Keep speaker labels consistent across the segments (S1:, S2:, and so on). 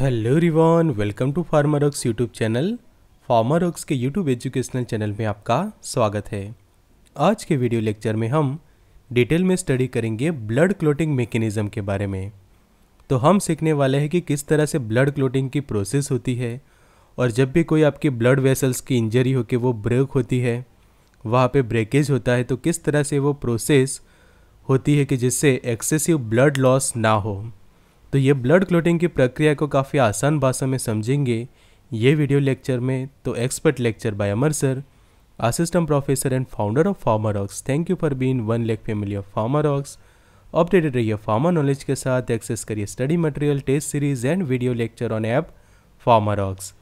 S1: hello रिवान welcome to farmer ox YouTube channel farmer ox के YouTube educational channel में आपका स्वागत है आज के वीडियो लेक्चर में हम डिटेल में स्टडी करेंगे ब्लड क्लोटिंग मेकेनिज़्म के बारे में तो हम सीखने वाले हैं कि किस तरह से ब्लड क्लोटिंग की प्रोसेस होती है और जब भी कोई आपकी ब्लड वेसल्स की इंजरी होकर वो ब्रेक होती है वहाँ पर ब्रेकेज होता है तो किस तरह से वो प्रोसेस होती है कि जिससे एक्सेसिव ब्लड लॉस ना हो तो ये ब्लड क्लोटिंग की प्रक्रिया को काफ़ी आसान भाषा में समझेंगे ये वीडियो लेक्चर में तो expert lecture by Amar sir assistant professor and founder of farmer ox thank you for being one lake family of farmer ox updated रहिए फार्मा नॉलेज के साथ एक्सेस करिए study material test series and video lecture on app farmer ox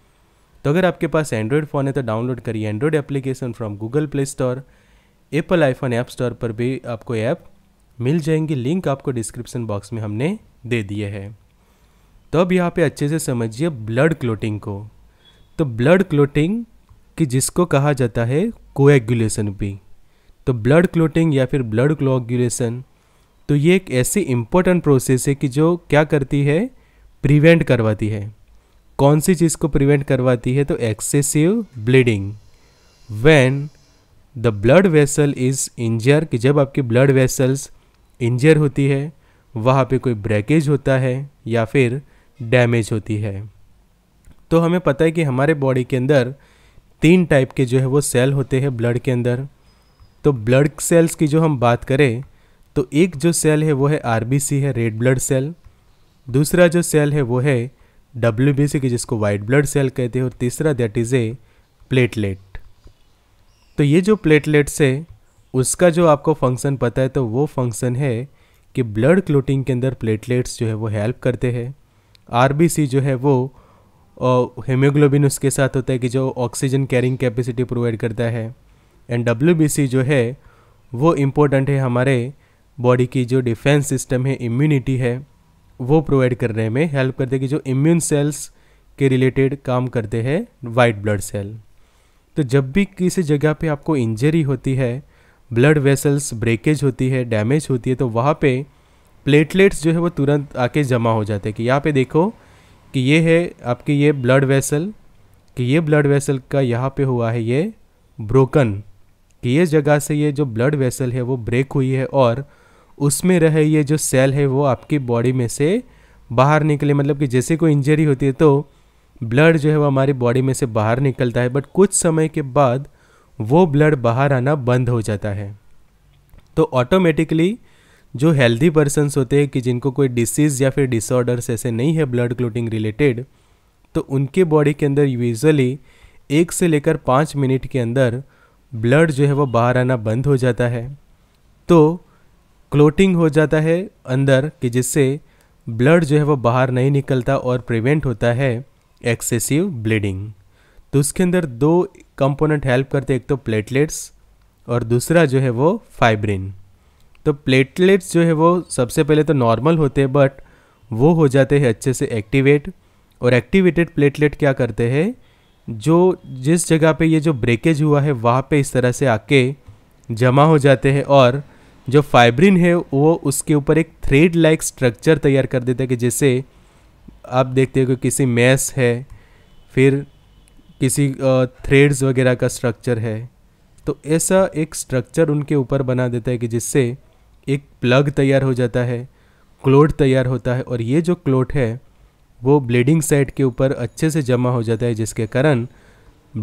S1: तो अगर आपके पास Android phone है तो download करिए Android application from Google Play Store Apple iPhone App Store पर भी आपको ऐप मिल जाएंगे लिंक आपको डिस्क्रिप्शन बॉक्स में हमने दे दिए है तो अब यहाँ पे अच्छे से समझिए ब्लड क्लोटिंग को तो ब्लड क्लोटिंग कि जिसको कहा जाता है कोएगुलेशन भी तो ब्लड क्लोटिंग या फिर ब्लड क्लोगुलेशन तो ये एक ऐसी इम्पोर्टेंट प्रोसेस है कि जो क्या करती है प्रिवेंट करवाती है कौन सी चीज़ को प्रिवेंट करवाती है तो excessive bleeding when the blood vessel is injure कि जब आपके ब्लड वेसल्स इंजर होती है वहाँ पे कोई ब्रेकेज होता है या फिर डैमेज होती है तो हमें पता है कि हमारे बॉडी के अंदर तीन टाइप के जो है वो सेल होते हैं ब्लड के अंदर तो ब्लड सेल्स की जो हम बात करें तो एक जो सेल है वो है आर है रेड ब्लड सेल दूसरा जो सेल है वो है डब्ल्यू बी सी की जिसको वाइट ब्लड सेल कहते हैं और तीसरा दैट इज़ ए प्लेटलेट तो ये जो प्लेटलेट्स है उसका जो आपको फंक्शन पता है तो वो फंक्शन है कि ब्लड क्लोटिंग के अंदर प्लेटलेट्स जो है वो हेल्प करते हैं आर जो है वो हेमोग्लोबिन उसके साथ होता है कि जो ऑक्सीजन कैरिंग कैपेसिटी प्रोवाइड करता है एंड डब्ल्यू जो है वो इम्पोर्टेंट है हमारे बॉडी की जो डिफेंस सिस्टम है इम्यूनिटी है वो प्रोवाइड करने में हेल्प करते हैं कि जो इम्यून सेल्स के रिलेटेड काम करते हैं वाइट ब्लड सेल तो जब भी किसी जगह पे आपको इंजरी होती है ब्लड वेसल्स ब्रेकेज होती है डैमेज होती है तो वहाँ पे प्लेटलेट्स जो है वो तुरंत आके जमा हो जाते हैं कि यहाँ पे देखो कि ये है आपकी ये ब्लड वेसल कि ये ब्लड वेसल का यहाँ पे हुआ है ये ब्रोकन कि ये जगह से ये जो ब्लड वेसल है वो ब्रेक हुई है और उसमें रहे ये जो सेल है वो आपकी बॉडी में से बाहर निकले मतलब कि जैसे कोई इंजरी होती है तो ब्लड जो है वो हमारी बॉडी में से बाहर निकलता है बट कुछ समय के बाद वो ब्लड बाहर आना बंद हो जाता है तो ऑटोमेटिकली जो हेल्दी पर्सनस होते हैं कि जिनको कोई डिसीज़ या फिर डिसऑर्डर्स ऐसे नहीं है ब्लड क्लोटिंग रिलेटेड तो उनके बॉडी के अंदर यूजली एक से लेकर पाँच मिनट के अंदर ब्लड जो है वो बाहर आना बंद हो जाता है तो क्लोटिंग हो जाता है अंदर कि जिससे ब्लड जो है वो बाहर नहीं निकलता और प्रिवेंट होता है एक्सेसिव ब्लीडिंग तो उसके अंदर दो कंपोनेंट हेल्प करते हैं एक तो प्लेटलेट्स और दूसरा जो है वो फाइब्रिन तो प्लेटलेट्स जो है वो सबसे पहले तो नॉर्मल होते हैं बट वो हो जाते हैं अच्छे से एक्टिवेट और एक्टिवेटेड प्लेटलेट क्या करते हैं जो जिस जगह पे ये जो ब्रेकेज हुआ है वहाँ पे इस तरह से आके जमा हो जाते हैं और जो फाइब्रिन है वो उसके ऊपर एक थ्रेड लाइक स्ट्रक्चर तैयार कर देते हैं कि जैसे आप देखते हो कि किसी मैस है फिर किसी थ्रेड्स वगैरह का स्ट्रक्चर है तो ऐसा एक स्ट्रक्चर उनके ऊपर बना देता है कि जिससे एक प्लग तैयार हो जाता है क्लोट तैयार होता है और ये जो क्लोट है वो ब्लीडिंग साइट के ऊपर अच्छे से जमा हो जाता है जिसके कारण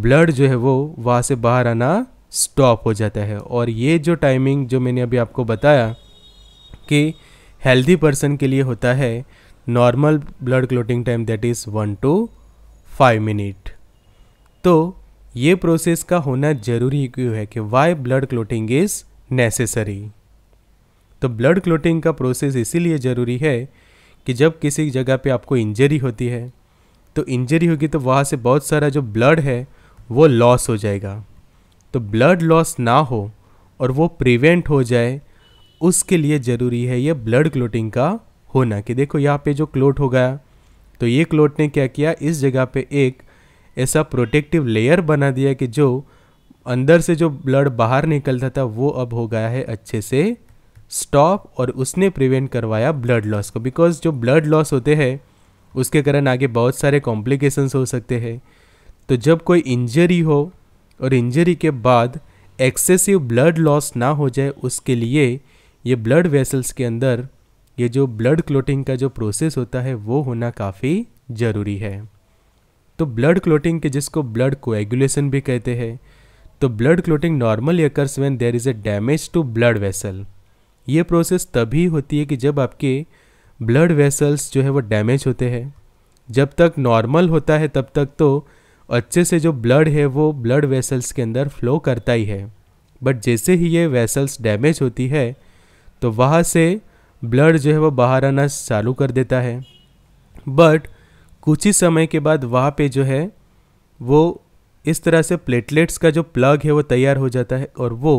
S1: ब्लड जो है वो वहाँ से बाहर आना स्टॉप हो जाता है और ये जो टाइमिंग जो मैंने अभी आपको बताया कि हेल्दी पर्सन के लिए होता है normal blood clotting time that is one two five minute तो ये प्रोसेस का होना जरूरी क्यों है कि why blood clotting is necessary तो ब्लड क्लोटिंग का प्रोसेस इसीलिए ज़रूरी है कि जब किसी जगह पे आपको इंजरी होती है तो इंजरी होगी तो वहाँ से बहुत सारा जो ब्लड है वो लॉस हो जाएगा तो ब्लड लॉस ना हो और वो प्रिवेंट हो जाए उसके लिए ज़रूरी है ये ब्लड क्लोटिंग का होना कि देखो यहाँ पे जो क्लोट हो गया तो ये क्लोट ने क्या किया इस जगह पे एक ऐसा प्रोटेक्टिव लेयर बना दिया कि जो अंदर से जो ब्लड बाहर निकलता था वो अब हो गया है अच्छे से स्टॉप और उसने प्रिवेंट करवाया ब्लड लॉस को बिकॉज जो ब्लड लॉस होते हैं उसके कारण आगे बहुत सारे कॉम्प्लिकेशंस हो सकते हैं तो जब कोई इंजरी हो और इंजरी के बाद एक्सेसिव ब्लड लॉस ना हो जाए उसके लिए ये ब्लड वेसल्स के अंदर ये जो ब्लड क्लोटिंग का जो प्रोसेस होता है वो होना काफ़ी ज़रूरी है तो ब्लड क्लोटिंग के जिसको ब्लड कोएगुलेशन भी कहते हैं तो blood clotting normally occurs when there is a damage to blood vessel ये प्रोसेस तभी होती है कि जब आपके ब्लड वेसल्स जो है वो डैमेज होते हैं जब तक नॉर्मल होता है तब तक तो अच्छे से जो ब्लड है वो ब्लड वेसल्स के अंदर फ्लो करता ही है बट जैसे ही ये वेसल्स डैमेज होती है तो वहाँ से ब्लड जो है वो बाहर आना चालू कर देता है बट कुछ ही समय के बाद वहाँ पे जो है वो इस तरह से प्लेटलेट्स का जो प्लग है वो तैयार हो जाता है और वो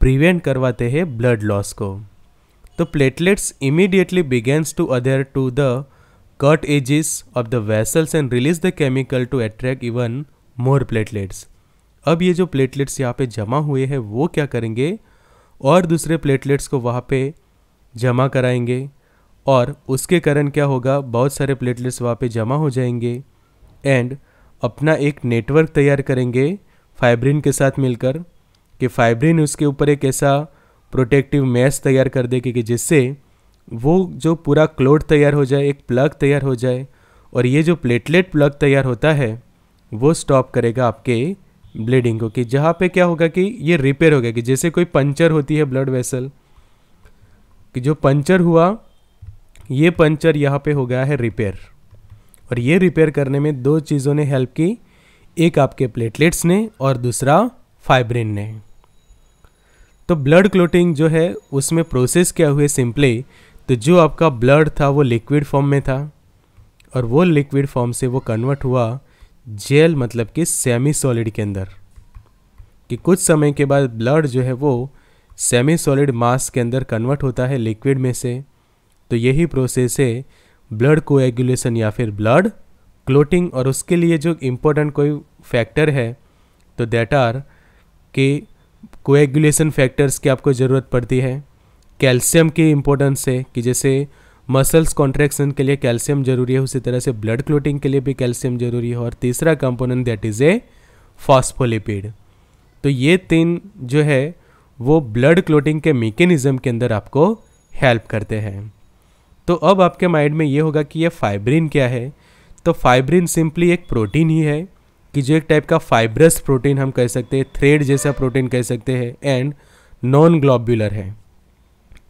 S1: प्रिवेंट करवाते हैं ब्लड लॉस को तो platelets immediately begins to adhere to the cut edges of the vessels and release the chemical to attract even more platelets अब ये जो प्लेटलेट्स यहाँ पे जमा हुए हैं वो क्या करेंगे और दूसरे प्लेटलेट्स को वहाँ पे जमा कराएंगे और उसके कारण क्या होगा बहुत सारे प्लेटलेट्स वहाँ पे जमा हो जाएंगे एंड अपना एक नेटवर्क तैयार करेंगे फाइब्रिन के साथ मिलकर कि फाइब्रिन उसके ऊपर एक ऐसा प्रोटेक्टिव मैस तैयार कर दे कि जिससे वो जो पूरा क्लोड तैयार हो जाए एक प्लग तैयार हो जाए और ये जो प्लेटलेट प्लग तैयार होता है वो स्टॉप करेगा आपके ब्लीडिंग को कि जहाँ पे क्या होगा कि ये रिपेयर हो गया कि जैसे कोई पंचर होती है ब्लड वेसल कि जो पंचर हुआ ये पंचर यहाँ पे हो गया है रिपेयर और ये रिपेयर करने में दो चीज़ों ने हेल्प की एक आपके प्लेटलेट्स ने और दूसरा फाइब्रिन ने तो ब्लड क्लोटिंग जो है उसमें प्रोसेस क्या हुए सिंपली तो जो आपका ब्लड था वो लिक्विड फॉर्म में था और वो लिक्विड फॉर्म से वो कन्वर्ट हुआ जेल मतलब कि सेमी सॉलिड के अंदर कि कुछ समय के बाद ब्लड जो है वो सेमी सॉलिड मास के अंदर कन्वर्ट होता है लिक्विड में से तो यही प्रोसेस है ब्लड कोएगुलेशन या फिर ब्लड क्लोटिंग और उसके लिए जो इम्पोर्टेंट कोई फैक्टर है तो देट आर के कोएगुलेशन फैक्टर्स की आपको ज़रूरत पड़ती है कैल्शियम की इम्पोर्टेंस है कि जैसे मसल्स कॉन्ट्रैक्शन के लिए कैल्शियम जरूरी है उसी तरह से ब्लड क्लोटिंग के लिए भी कैल्शियम जरूरी है और तीसरा component that is a phospholipid तो ये तीन जो है वो ब्लड क्लोटिंग के मेकेनिज़म के अंदर आपको हेल्प करते हैं तो अब आपके माइंड में ये होगा कि ये फाइब्रिन क्या है तो फाइब्रिन सिंपली एक प्रोटीन ही है कि जो एक टाइप का फाइब्रस प्रोटीन हम कह सकते हैं थ्रेड जैसा प्रोटीन कह सकते हैं एंड नॉन ग्लोब्यूलर है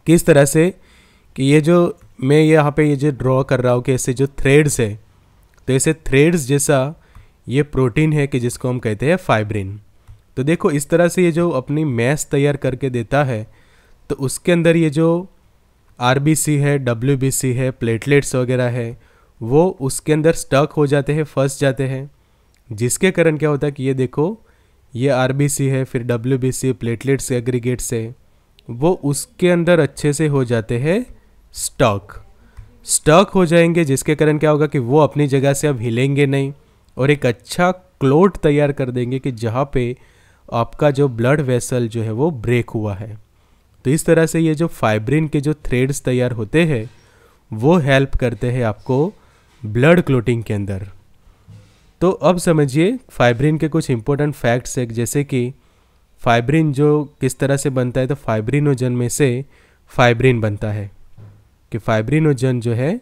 S1: किस तरह से कि ये जो मैं यहाँ पे ये जो ड्रॉ कर रहा हूँ कि ऐसे जो थ्रेड्स है तो ऐसे थ्रेड्स जैसा ये प्रोटीन है कि जिसको हम कहते हैं फाइब्रिन तो देखो इस तरह से ये जो अपनी मैस तैयार करके देता है तो उसके अंदर ये जो आर है डब्ल्यू है प्लेटलेट्स वगैरह है वो उसके अंदर स्टक हो जाते हैं फंस जाते हैं जिसके कारण क्या होता है कि ये देखो ये आर है फिर डब्ल्यू प्लेटलेट्स एग्रीगेट्स है वो उसके अंदर अच्छे से हो जाते हैं स्टक स्टक हो जाएंगे जिसके कारण क्या होगा कि वो अपनी जगह से अब हिलेंगे नहीं और एक अच्छा क्लोट तैयार कर देंगे कि जहाँ पे आपका जो ब्लड वेसल जो है वो ब्रेक हुआ है तो इस तरह से ये जो फाइब्रिन के जो थ्रेड्स तैयार होते हैं वो हेल्प करते हैं आपको ब्लड क्लोटिंग के अंदर तो अब समझिए फाइब्रिन के कुछ इंपॉर्टेंट फैक्ट्स है जैसे कि फाइब्रिन जो किस तरह से बनता है तो फाइब्रिनोजन में से फाइब्रिन बनता है कि फाइब्रिनोजन जो है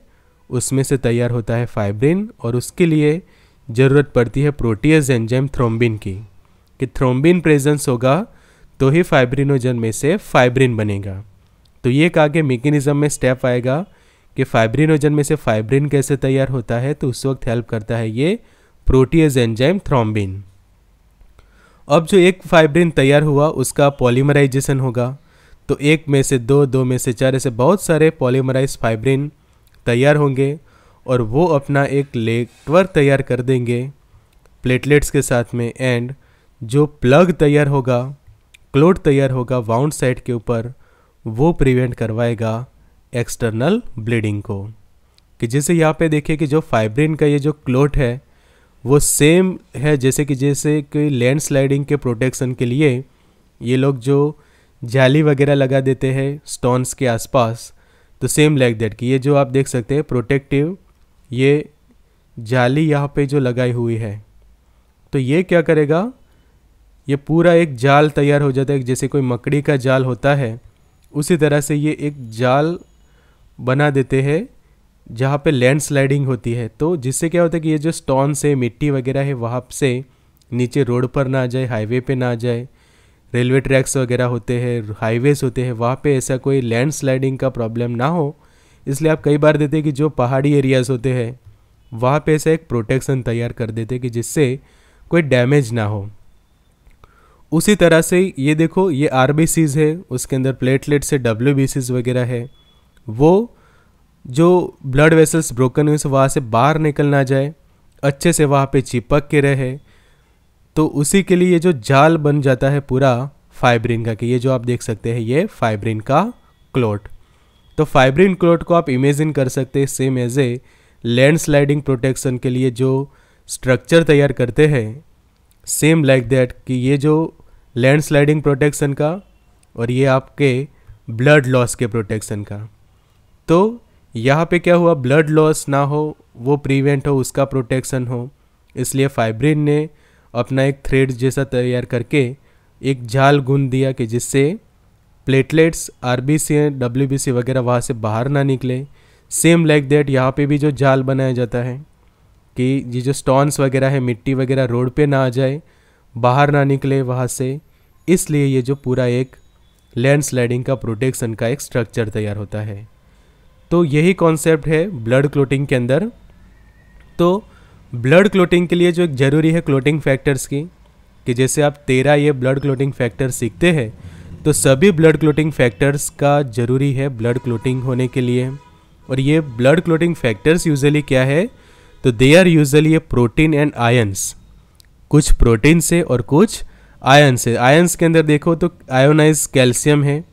S1: उसमें से तैयार होता है फाइब्रिन और उसके लिए ज़रूरत पड़ती है प्रोटीज एंजाइम थ्रोम्बिन की कि थ्रोम्बिन प्रेजेंस होगा तो ही फाइब्रिनोजन में से फाइब्रिन बनेगा तो ये एक आगे मेकेनिज़म में स्टेप आएगा कि फाइब्रिनोजन में से फाइब्रिन कैसे तैयार होता है तो उस वक्त हेल्प करता है ये प्रोटीज एंजाइम थ्रोम्बिन अब जो एक फाइब्रिन तैयार हुआ उसका पॉलीमराइजेशन होगा तो एक में से दो दो में से चार ऐसे बहुत सारे पॉलीमराइज फाइब्रिन तैयार होंगे और वो अपना एक लेटवर तैयार कर देंगे प्लेटलेट्स के साथ में एंड जो प्लग तैयार होगा क्लोड तैयार होगा वाउंड साइड के ऊपर वो प्रिवेंट करवाएगा एक्सटर्नल ब्लीडिंग को कि जैसे यहाँ पे देखिए कि जो फाइब्रिन का ये जो क्लोट है वो सेम है जैसे कि जैसे कि लैंड स्लाइडिंग के प्रोटेक्शन के लिए ये लोग जो जाली वगैरह लगा देते हैं स्टोन्स के आसपास तो सेम लाइक दैट कि ये जो आप देख सकते हैं प्रोटेक्टिव ये जाली यहाँ पे जो लगाई हुई है तो ये क्या करेगा ये पूरा एक जाल तैयार हो जाता है जैसे कोई मकड़ी का जाल होता है उसी तरह से ये एक जाल बना देते हैं जहाँ पे लैंडस्लाइडिंग होती है तो जिससे क्या होता है कि ये जो स्टोन है मिट्टी वगैरह है वहाँ से नीचे रोड पर ना जाए हाईवे पे ना जाए रेलवे ट्रैक्स वगैरह होते हैं हाईवेज़ होते हैं वहाँ पे ऐसा कोई लैंडस्लाइडिंग का प्रॉब्लम ना हो इसलिए आप कई बार देते हैं कि जो पहाड़ी एरियाज़ होते हैं वहाँ पे ऐसा एक प्रोटेक्शन तैयार कर देते कि जिससे कोई डैमेज ना हो उसी तरह से ये देखो ये आर है उसके अंदर प्लेटलेट से डब्ल्यू वगैरह है वो जो ब्लड वेसल्स ब्रोकन हुए वहाँ से बाहर निकल ना जाए अच्छे से वहाँ पे चिपक के रहे तो उसी के लिए ये जो जाल बन जाता है पूरा फाइब्रिन का कि ये जो आप देख सकते हैं ये फाइब्रिन का क्लोट तो फाइब्रिन क्लोट को आप इमेजिन कर सकते हैं same as a landsliding protection के लिए जो स्ट्रक्चर तैयार करते हैं सेम लाइक दैट कि ये जो लैंडस्लाइडिंग प्रोटेक्शन का और ये आपके ब्लड लॉस के प्रोटेक्शन का तो यहाँ पे क्या हुआ ब्लड लॉस ना हो वो प्रिवेंट हो उसका प्रोटेक्शन हो इसलिए फाइब्रिन ने अपना एक थ्रेड जैसा तैयार करके एक जाल गूंद दिया कि जिससे platelets R B C W B C वगैरह वहाँ से बाहर ना निकले सेम लाइक दैट यहाँ पे भी जो जाल बनाया जाता है कि ये जो स्टोन्स वगैरह है मिट्टी वगैरह रोड पे ना आ जाए बाहर ना निकले वहाँ से इसलिए ये जो पूरा एक लैंडस्लाइडिंग का प्रोटेक्शन का एक स्ट्रक्चर तैयार होता है तो यही कॉन्सेप्ट है ब्लड क्लोटिंग के अंदर तो ब्लड क्लोटिंग के लिए जो एक ज़रूरी है क्लोटिंग फैक्टर्स की कि जैसे आप तेरह ये ब्लड क्लोटिंग फैक्टर सीखते हैं तो सभी ब्लड क्लोटिंग फैक्टर्स का ज़रूरी है ब्लड क्लोटिंग होने के लिए और ये ब्लड क्लोटिंग फैक्टर्स यूजली क्या है तो they are usually a protein and ions कुछ प्रोटीन से और कुछ आयन से आयन्स के अंदर देखो तो आयोनाइज कैल्शियम है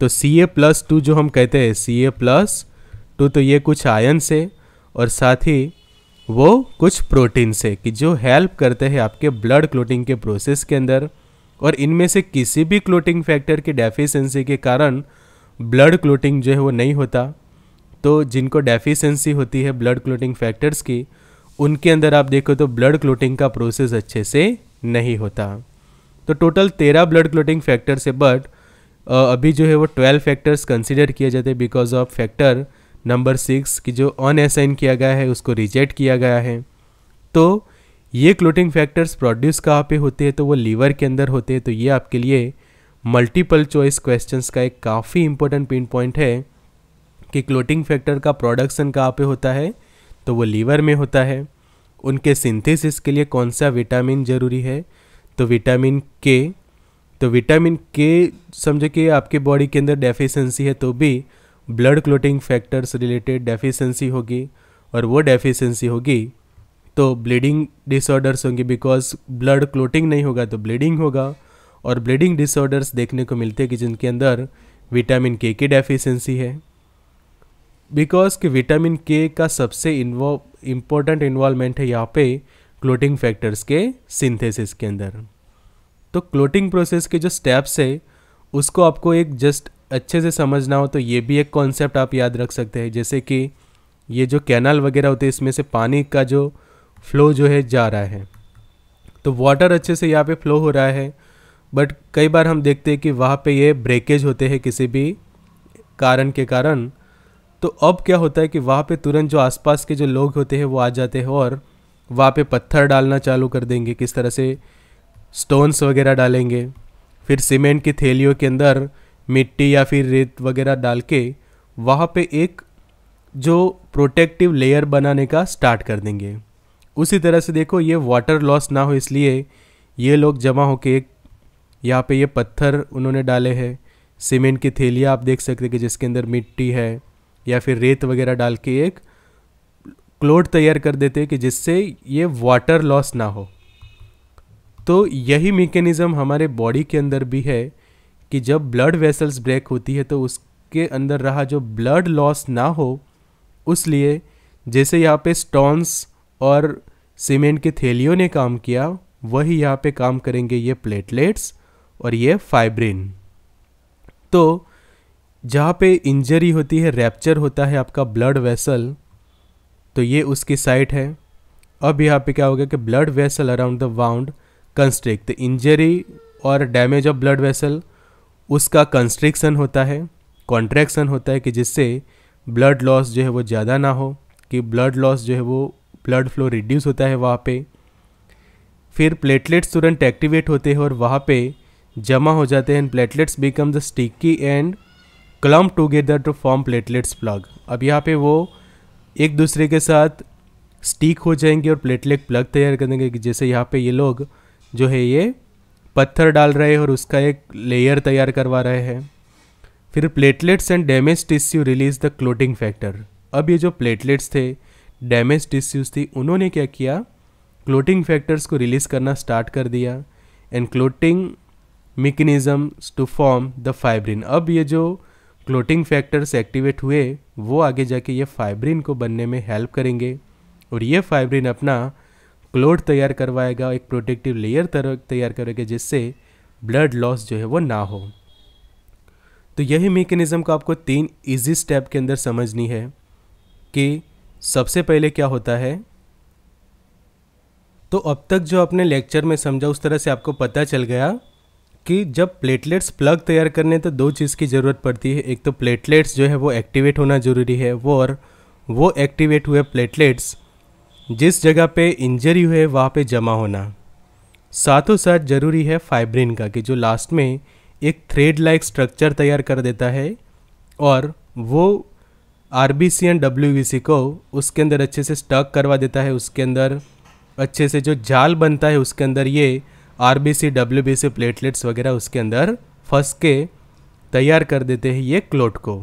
S1: तो सी ए प्लस टू जो हम कहते हैं सी ए प्लस टू तो ये कुछ आयन से और साथ ही वो कुछ प्रोटीन से कि जो हेल्प करते हैं आपके ब्लड क्लोटिंग के प्रोसेस के अंदर और इनमें से किसी भी क्लोटिंग फैक्टर की डेफिशिएंसी के कारण ब्लड क्लोटिंग जो है वो नहीं होता तो जिनको डेफिशिएंसी होती है ब्लड क्लोटिंग फैक्टर्स की उनके अंदर आप देखो तो ब्लड क्लोटिंग का प्रोसेस अच्छे से नहीं होता तो टोटल तेरह ब्लड क्लोटिंग फैक्टर्स है बट अभी जो है वो ट्वेल्व फैक्टर्स कंसिडर किए जाते हैं because of factor number six की जो अनअसाइन किया गया है उसको रिजेक्ट किया गया है तो ये क्लोटिंग फैक्टर्स प्रोड्यूस कहाँ पे होते हैं तो वो लीवर के अंदर होते हैं तो ये आपके लिए मल्टीपल चॉइस क्वेश्चंस का एक काफ़ी इंपॉर्टेंट पिन पॉइंट है कि क्लोटिंग फैक्टर का प्रोडक्शन कहाँ पे होता है तो वो लीवर में होता है उनके सिंथेसिस के लिए कौन सा विटामिन ज़रूरी है तो विटामिन के तो विटामिन के समझो कि आपके बॉडी के अंदर डेफिशिएंसी है तो भी blood clotting factors related deficiency होगी और वो डेफिशिएंसी होगी तो ब्लीडिंग डिसऑर्डर्स होंगे बिकॉज ब्लड क्लोटिंग नहीं होगा तो ब्लीडिंग होगा और ब्लीडिंग डिसऑर्डर्स देखने को मिलते हैं कि जिनके अंदर विटामिन के की डेफिशिएंसी है बिकॉज कि विटामिन के का सबसे इम्पोर्टेंट इन्वॉल्वमेंट है यहाँ पे क्लोटिंग फैक्टर्स के सिंथेसिस के अंदर तो क्लोटिंग प्रोसेस के जो स्टेप्स है उसको आपको एक जस्ट अच्छे से समझना हो तो ये भी एक कॉन्सेप्ट आप याद रख सकते हैं जैसे कि ये जो कैनाल वगैरह होते हैं इसमें से पानी का जो फ्लो जो है जा रहा है तो वाटर अच्छे से यहाँ पे फ्लो हो रहा है बट कई बार हम देखते हैं कि वहाँ पे ये ब्रेकेज होते हैं किसी भी कारण के कारण तो अब क्या होता है कि वहाँ पे तुरंत जो आसपास के जो लोग होते हैं वो आ जाते हैं और वहाँ पे पत्थर डालना चालू कर देंगे किस तरह से स्टोन्स वगैरह डालेंगे फिर सीमेंट की थैलियों के अंदर मिट्टी या फिर रेत वगैरह डाल के वहाँ पे एक जो प्रोटेक्टिव लेयर बनाने का स्टार्ट कर देंगे उसी तरह से देखो ये वाटर लॉस ना हो इसलिए ये लोग जमा हो एक यहाँ पे ये पत्थर उन्होंने डाले हैं सीमेंट की थैलियाँ आप देख सकते हैं कि जिसके अंदर मिट्टी है या फिर रेत वगैरह डाल के एक क्लोड तैयार कर देते हैं कि जिससे ये वाटर लॉस ना हो तो यही मेकेनिज़्म हमारे बॉडी के अंदर भी है कि जब ब्लड वेसल्स ब्रेक होती है तो उसके अंदर रहा जो ब्लड लॉस ना हो उस लिए जैसे यहाँ पे स्टोन्स और सीमेंट के थैलियों ने काम किया वही यहाँ पे काम करेंगे ये प्लेटलेट्स और ये फाइब्रिन तो जहाँ पे इंजरी होती है रैप्चर होता है आपका ब्लड वेसल तो ये उसकी साइट है अब यहाँ पे क्या हो गया कि blood vessel around the wound constrict injury और डैमेज ऑफ ब्लड वेसल उसका कंस्ट्रिक्शन होता है कॉन्ट्रैक्शन होता है कि जिससे ब्लड लॉस जो है वो ज़्यादा ना हो कि ब्लड लॉस जो है वो ब्लड फ्लो रिड्यूस होता है वहाँ पे फिर प्लेटलेट्स तुरंत एक्टिवेट होते हैं और वहाँ पे जमा हो जाते हैं and platelets become the sticky and clump together to form platelets plug अब यहाँ पे वो एक दूसरे के साथ स्टिक हो जाएंगे और प्लेटलेट प्लग तैयार कर देंगे जैसे यहाँ पे ये लोग जो है ये पत्थर डाल रहे हैं और उसका एक लेयर तैयार करवा रहे हैं फिर platelets and damage tissue release the clotting factor अब ये जो प्लेटलेट्स थे डैमेज टिश्यूज थी उन्होंने क्या किया क्लोटिंग फैक्टर्स को रिलीज़ करना स्टार्ट कर दिया and clotting mechanisms to form the fibrin अब ये जो क्लोटिंग फैक्टर्स एक्टिवेट हुए वो आगे जाके ये फाइब्रिन को बनने में हेल्प करेंगे और ये फाइब्रिन अपना क्लोट तैयार करवाएगा एक प्रोटेक्टिव लेयर तैयार करेगा जिससे ब्लड लॉस जो है वो ना हो तो यही मेकेनिज़म को आपको तीन इजी स्टेप के अंदर समझनी है कि सबसे पहले क्या होता है तो अब तक जो आपने लेक्चर में समझा उस तरह से आपको पता चल गया कि जब प्लेटलेट्स प्लग तैयार करने तो दो चीज़ की ज़रूरत पड़ती है एक तो प्लेटलेट्स जो है वो एक्टिवेट होना ज़रूरी है वो और वो एक्टिवेट हुए प्लेटलेट्स जिस जगह पे इंजरी हुए वहाँ पे जमा होना साथों साथ ज़रूरी है फाइब्रिन का कि जो लास्ट में एक थ्रेड लाइक स्ट्रक्चर तैयार कर देता है और वो R B C and W B C को उसके अंदर अच्छे से स्टक करवा देता है उसके अंदर अच्छे से जो जाल बनता है उसके अंदर ये R B C W B C platelets वगैरह उसके अंदर फंस के तैयार कर देते हैं ये क्लोट को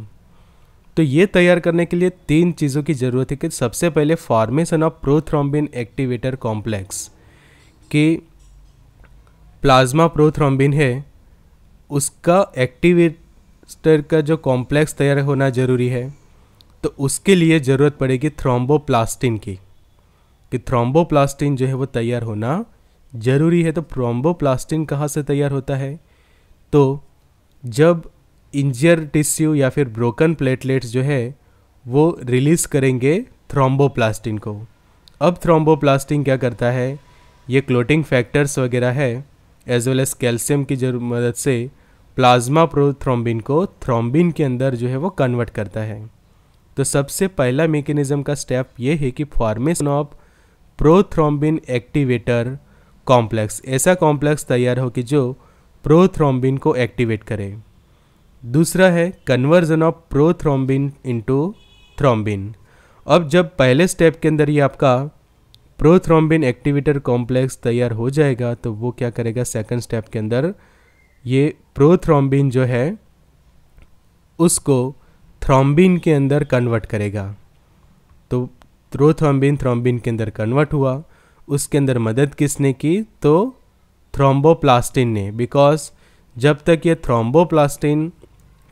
S1: तो ये तैयार करने के लिए तीन चीज़ों की ज़रूरत है कि सबसे पहले formation of prothrombin activator complex कि प्लाज्मा प्रोथ्रोम्बिन है उसका एक्टिवेटर का जो कॉम्प्लेक्स तैयार होना ज़रूरी है तो उसके लिए ज़रूरत पड़ेगी थ्रोम्बोप्लास्टिन की कि थ्रोम्बोप्लास्टिन जो है वो तैयार होना ज़रूरी है तो प्रोम्बोप्लास्टिन कहाँ से तैयार होता है तो जब इंजियर टिश्यू या फिर ब्रोकन प्लेटलेट्स जो है वो रिलीज़ करेंगे थ्रोम्बोप्लास्टिन को अब थ्रोम्बोप्लास्टिन क्या करता है ये क्लोटिंग फैक्टर्स वगैरह है एज वेल एज कैल्शियम की मदद से प्लाज्मा प्रोथ्रोम्बिन को थ्रोम्बिन के अंदर जो है वो कन्वर्ट करता है तो सबसे पहला मेकेनिज़्म का स्टेप ये है कि formation of prothrombin activator complex ऐसा कॉम्प्लेक्स तैयार हो कि जो प्रोथ्रोम्बिन को एक्टिवेट करे दूसरा है conversion of prothrombin into thrombin अब जब पहले स्टेप के अंदर ये आपका प्रोथ्रोम्बिन एक्टिवेटर कॉम्प्लेक्स तैयार हो जाएगा तो वो क्या करेगा सेकंड स्टेप के अंदर ये प्रोथ्रोम्बिन जो है उसको थ्रोम्बिन के अंदर कन्वर्ट करेगा तो प्रोथ्रोम्बिन थ्रोम्बिन के अंदर कन्वर्ट हुआ उसके अंदर मदद किसने की तो थ्रोम्बोप्लास्टिन ने बिकॉज जब तक ये थ्रोम्बोप्लास्टिन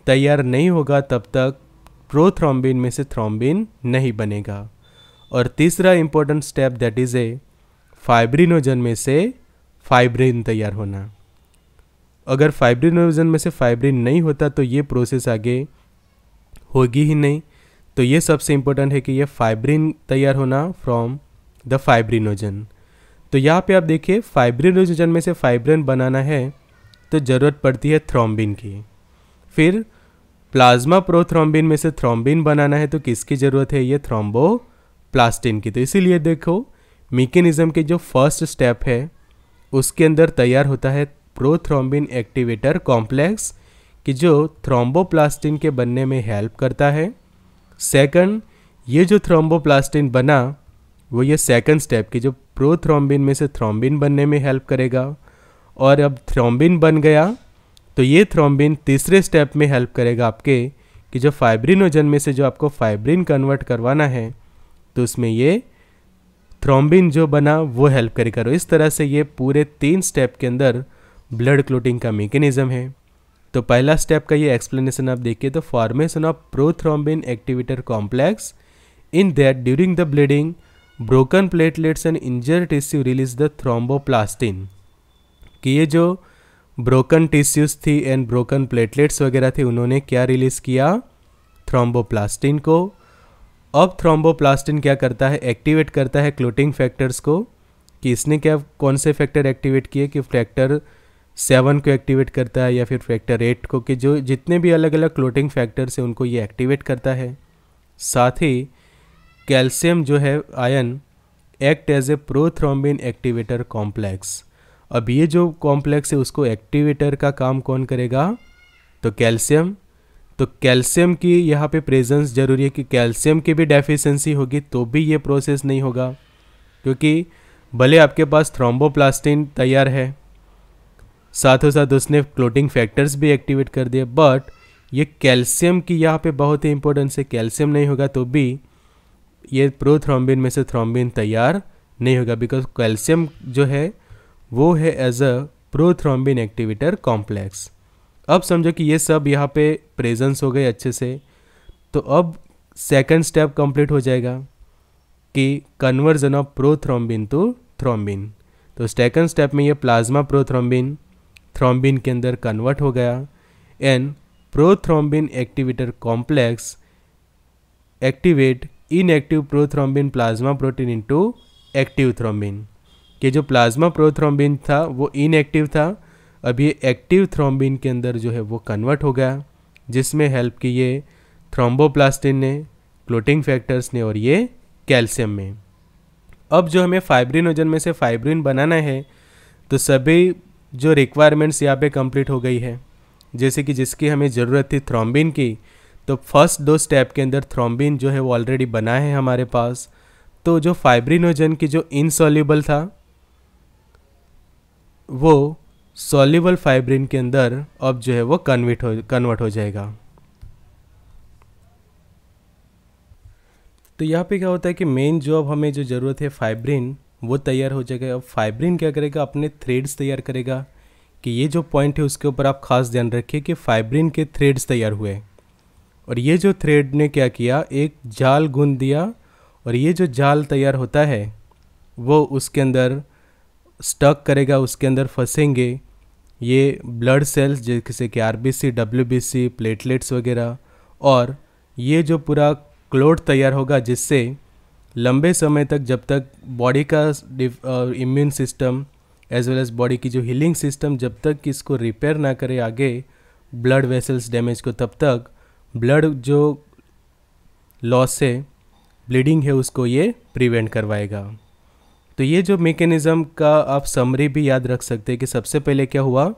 S1: तैयार नहीं होगा तब तक प्रोथ्रोम्बिन में से थ्रोम्बिन नहीं बनेगा और तीसरा important step that is a fibrinogen में से फाइब्रिन तैयार होना अगर फाइब्रिनोजन में से फाइब्रिन नहीं होता तो ये प्रोसेस आगे होगी ही नहीं तो ये सबसे इम्पोर्टेंट है कि ये फाइब्रिन तैयार होना फ्रॉम द फाइब्रिनोजन तो यहाँ पे आप देखिए फाइब्रिनोजन में से फाइब्रिन बनाना है तो ज़रूरत पड़ती है थ्रोम्बिन की फिर प्लाज्मा प्रोथ्रोम्बिन में से थ्रोम्बिन बनाना है तो किसकी ज़रूरत है ये थ्रोम्बो प्लास्टिन की तो इसीलिए देखो मेकेनिज़्म के जो फर्स्ट स्टेप है उसके अंदर तैयार होता है प्रोथ्रोम्बिन एक्टिवेटर कॉम्प्लेक्स कि जो थ्रोम्बोप्लास्टिन के बनने में हेल्प करता है सेकंड ये जो थ्रोम्बोप्लास्टिन बना वो ये सेकंड स्टेप कि जो प्रोथ्रोम्बिन में से थ्रोम्बिन बनने में हेल्प करेगा और अब थ्रोम्बिन बन गया तो ये थ्रोम्बिन तीसरे स्टेप में हेल्प करेगा आपके कि जो फाइब्रिनोजन में से जो आपको फाइब्रिन कन्वर्ट करवाना है तो उसमें ये थ्रोम्बिन जो बना वो हेल्प करेगा तो इस तरह से ये पूरे तीन स्टेप के अंदर ब्लड क्लोटिंग का मेकेनिज़्म है तो पहला स्टेप का ये एक्सप्लेनेशन आप देखिए तो formation of prothrombin activator complex in that during the bleeding broken platelets and injured tissue release the thromboplastin कि ये जो ब्रोकन टिश्यूज थी एंड ब्रोकन प्लेटलेट्स वगैरह थे उन्होंने क्या रिलीज़ किया थ्रोम्बोप्लास्टिन को अब थ्रोम्बोप्लास्टिन क्या करता है एक्टिवेट करता है क्लोटिंग फैक्टर्स को कि इसने क्या कौन से फैक्टर एक्टिवेट किए कि फैक्टर सेवन को एक्टिवेट करता है या फिर फैक्टर एट को कि जो जितने भी अलग अलग क्लोटिंग फैक्टर्स हैं उनको ये एक्टिवेट करता है साथ ही कैल्शियम जो है ion act as a prothrombin activator complex अब ये जो कॉम्प्लेक्स है उसको एक्टिवेटर का काम कौन करेगा तो कैल्शियम तो कैल्शियम की यहाँ पे प्रेजेंस जरूरी है कि कैल्शियम की भी डेफिशिएंसी होगी तो भी ये प्रोसेस नहीं होगा क्योंकि भले आपके पास थ्रोम्बोप्लास्टिन तैयार है साथ ही साथ उसने क्लोटिंग फैक्टर्स भी एक्टिवेट कर दिए बट ये कैल्शियम की यहाँ पे बहुत ही इंपॉर्टेंस है कैल्शियम नहीं होगा तो भी ये प्रोथ्रोम्बिन में से थ्रोम्बिन तैयार नहीं होगा बिकॉज कैल्शियम जो है वो है as a prothrombin activator complex अब समझो कि ये सब यहाँ पे प्रेजेंस हो गए अच्छे से तो अब सेकंड स्टेप कंप्लीट हो जाएगा कि conversion of prothrombin to thrombin तो सेकंड स्टेप में ये प्लाज्मा प्रोथ्रोम्बिन थ्रोम्बिन के अंदर कन्वर्ट हो गया and prothrombin activator complex activate inactive prothrombin plasma protein into active thrombin के जो प्लाज्मा प्रोथ्रोम्बिन था वो इनएक्टिव था अब ये एक्टिव थ्रोम्बिन के अंदर जो है वो कन्वर्ट हो गया जिसमें हेल्प की ये थ्रोम्बोप्लास्टिन ने क्लोटिंग फैक्टर्स ने और ये कैल्शियम में अब जो हमें फाइब्रिनोजन में से फाइब्रिन बनाना है तो सभी जो रिक्वायरमेंट्स यहाँ पे कंप्लीट हो गई है जैसे कि जिसकी हमें ज़रूरत थी थ्रोम्बिन की तो फर्स्ट दो स्टेप के अंदर थ्रोम्बिन जो है वो ऑलरेडी बना है हमारे पास तो जो फाइब्रिनोजन की जो इनसॉल्यूबल था वो सॉल्यूबल फाइब्रिन के अंदर अब जो है वो कन्वर्ट हो कन्वर्ट हो जाएगा तो यहाँ पे क्या होता है कि मेन जो अब हमें जो ज़रूरत है फाइब्रिन वो तैयार हो जाएगा अब फाइब्रिन क्या करेगा अपने थ्रेड्स तैयार करेगा कि ये जो पॉइंट है उसके ऊपर आप खास ध्यान रखिए कि फाइब्रिन के थ्रेड्स तैयार हुए और ये जो थ्रेड ने क्या किया एक जाल गुन दिया और ये जो जाल तैयार होता है वो उसके अंदर स्टक करेगा उसके अंदर फंसेंगे ये ब्लड सेल्स जैसे कि R B C W B C platelets वगैरह और ये जो पूरा क्लोट तैयार होगा जिससे लंबे समय तक जब तक बॉडी का immune system as well as body की जो हीलिंग सिस्टम जब तक इसको रिपेयर ना करे आगे ब्लड वेसल्स डैमेज को तब तक ब्लड जो लॉस से ब्लीडिंग है उसको ये प्रिवेंट करवाएगा तो ये जो मेकेनिजम का आप समरी भी याद रख सकते हैं कि सबसे पहले क्या हुआ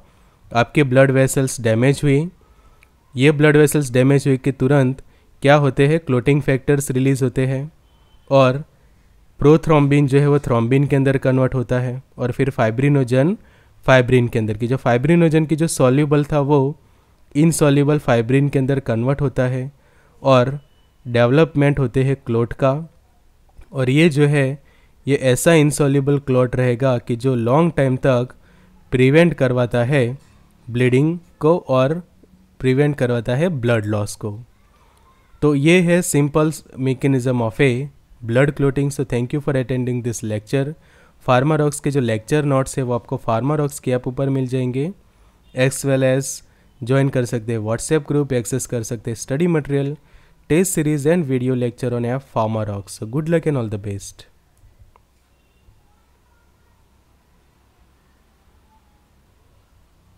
S1: आपके ब्लड वेसल्स डैमेज हुई ये ब्लड वेसल्स डैमेज हुई कि तुरंत क्या होते हैं क्लोटिंग फैक्टर्स रिलीज़ होते हैं और प्रोथ्रोम्बिन जो है वो थ्रोम्बिन के अंदर कन्वर्ट होता है और फिर फाइब्रिनोजन फाइब्रिन के अंदर की जो फाइब्रिनोजन की जो सॉल्यूबल था वो इनसॉल्यूबल फाइब्रिन के अंदर कन्वर्ट होता है और डेवलपमेंट होते हैं क्लोट का और ये जो है ये ऐसा इनसॉल्यूबल क्लोट रहेगा कि जो लॉन्ग टाइम तक प्रिवेंट करवाता है ब्लीडिंग को और प्रिवेंट करवाता है ब्लड लॉस को तो ये है simple mechanism of a blood clotting so thank you for attending this lecture Pharma Rocks के जो लेक्चर नोट्स है वो आपको फार्मारॉक्स के ऐप ऊपर मिल जाएंगे एक्स वेल एज़ ज्वाइन कर सकते हैं व्हाट्सएप ग्रुप एक्सेस कर सकते हैं study material test series and video lecture on F Pharma Rocks good luck and all the best